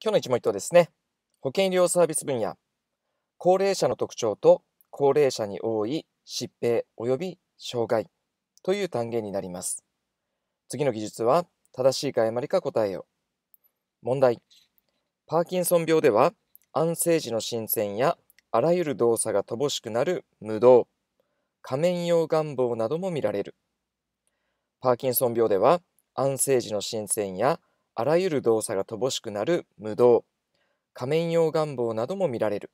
今日の一問一答ですね。保険医療サービス分野、高齢者の特徴と高齢者に多い疾病及び障害という単元になります。次の技術は正しいか誤りか答えよう。問題。パーキンソン病では安静時の新鮮やあらゆる動作が乏しくなる無動、仮面用願望なども見られる。パーキンソン病では安静時の新鮮やあらゆる動作が乏しくなる無動、仮面用願望なども見られる。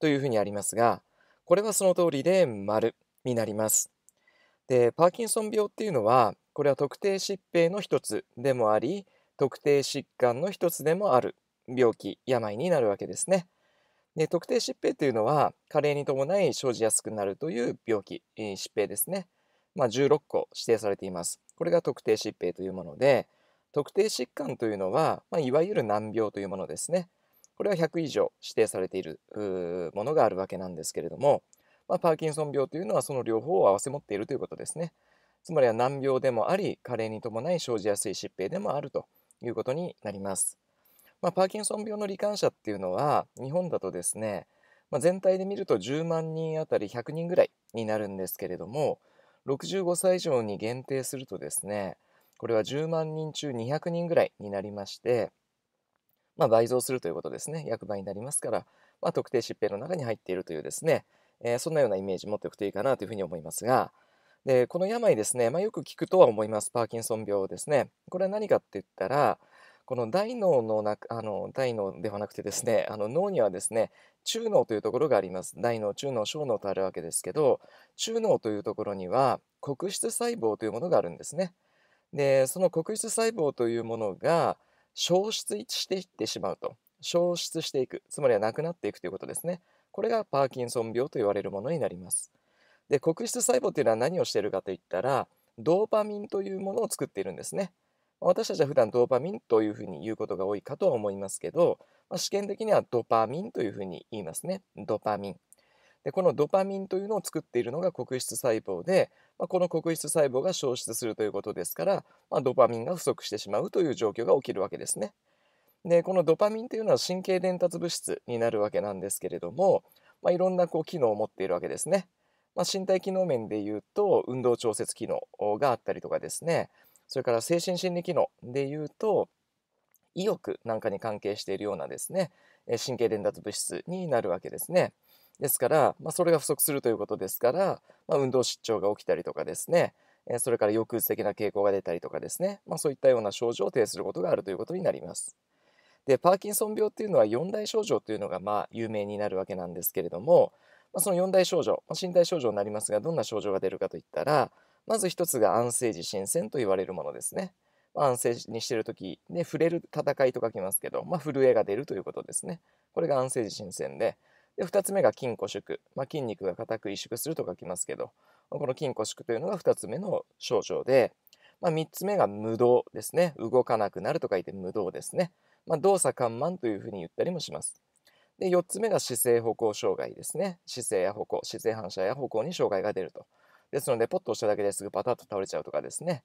というふうにありますが、これはその通りで丸になります。で、パーキンソン病っていうのは、これは特定疾病の一つでもあり、特定疾患の一つでもある病気、病になるわけですね。で特定疾病というのは加齢に伴い生じやすくなるという病気、疾病ですね、まあ、16個指定されていますこれが特定疾病というもので特定疾患というのは、まあ、いわゆる難病というものですね。これは100以上指定されているものがあるわけなんですけれども、まあ、パーキンソン病というのはその両方を併せ持っているということですね。つまりは難病でもあり、加齢に伴い生じやすい疾病でもあるということになります。まあ、パーキンソン病の罹患者っていうのは、日本だとですね、まあ、全体で見ると10万人あたり100人ぐらいになるんですけれども、65歳以上に限定するとですね、これは10万人中200人ぐらいになりまして、まあ、倍増するということですね。約倍になりますから、まあ、特定疾病の中に入っているというですね、えー、そんなようなイメージ持っておくといいかなというふうに思いますが、でこの病ですね、まあ、よく聞くとは思います、パーキンソン病ですね。これは何かって言ったら、この大脳のあの大脳ではなくてですねあの脳にはですね中脳というところがあります大脳中脳小脳とあるわけですけど中脳というところには黒質細胞というものがあるんですねでその黒質細胞というものが消失していってしまうと消失していくつまりはなくなっていくということですねこれがパーキンソン病と言われるものになりますで黒質細胞というのは何をしているかといったらドーパミンというものを作っているんですね私たちは普段ドーパミンというふうに言うことが多いかとは思いますけど、まあ、試験的にはドパミンというふうに言いますねドパミンでこのドパミンというのを作っているのが黒質細胞で、まあ、この黒質細胞が消失するということですから、まあ、ドパミンが不足してしまうという状況が起きるわけですね。でこのドパミンというのは神経伝達物質になるわけなんですけれども、まあ、いろんなこう機能を持っているわけですね。ま身体機能面でいうと運動調節機能があったりとかですねそれから精神心理機能でいうと意欲なんかに関係しているようなですね神経伝達物質になるわけですね。ですから、まあ、それが不足するということですから、まあ、運動失調が起きたりとかですね、それから抑うつ的な傾向が出たりとかですね、まあ、そういったような症状を呈することがあるということになります。でパーキンソン病っていうのは4大症状というのがまあ有名になるわけなんですけれども、まあ、その4大症状、ま身体症状になりますがどんな症状が出るかといったらまず1つが安静時心鮮と言われるものですね。安静にしてる時で触れる戦いと書きますけど、まあ、震えが出るということですね。これが安静時心鮮で、で2つ目が筋骨縮、まあ、筋肉が硬く萎縮すると書きますけどこの筋骨縮というのが2つ目の症状で、まあ、3つ目が無動ですね動かなくなると書いて無動ですね、まあ、動作緩慢というふうに言ったりもしますで4つ目が姿勢歩行障害ですね姿勢や歩行姿勢反射や歩行に障害が出るとですのでポッと押しただけですぐパタッと倒れちゃうとかですね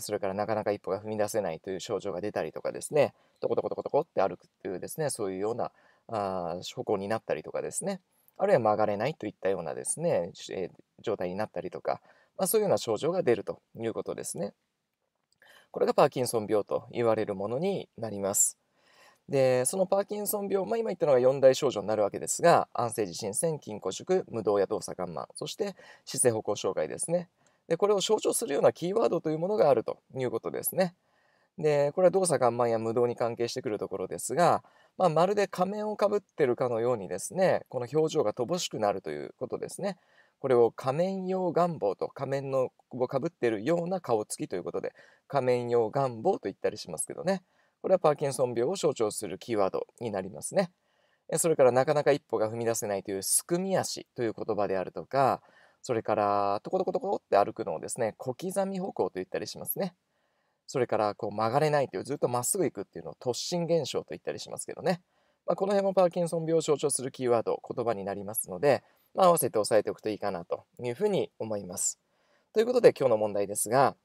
それからなかなか一歩が踏み出せないという症状が出たりとかですね、トコトコトコトコって歩くというですね、そういうようなあ歩行になったりとかですねあるいは曲がれないといったようなですね、えー、状態になったりとか、まあ、そういうような症状が出るということですね。これがパーキンソン病と言われるものになります。でそのパーキンソン病、まあ、今言ったのが4大症状になるわけですが安静自身線筋硬縮無動や動作緩慢そして姿勢歩行障害ですねでこれを象徴するようなキーワードというものがあるということですねでこれは動作緩慢や無動に関係してくるところですがまあ、まるで仮面をかぶってるかのようにですねこの表情が乏しくなるということですねこれを仮面用願望と仮面のをかぶってるような顔つきということで仮面用願望と言ったりしますけどねこれはパーキンソン病を象徴するキーワードになりますねそれからなかなか一歩が踏み出せないというすくみ足という言葉であるとかそれからトコトコトコって歩くのをですね小刻み歩行と言ったりしますねそれからこう曲がれないというずっとまっすぐ行くっていうのを突進現象と言ったりしますけどね、まあ、この辺もパーキンソン病を象徴するキーワード言葉になりますので、まあ、合わせて押さえておくといいかなというふうに思います。ということで今日の問題ですが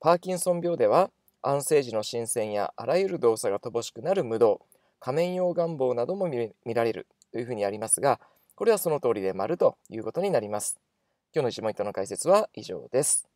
パーキンソン病では安静時の新鮮やあらゆる動作が乏しくなる無動仮面用願望なども見られるというふうにありますがこれはその通りで丸ということになります。今日の1問ン答の解説は以上です。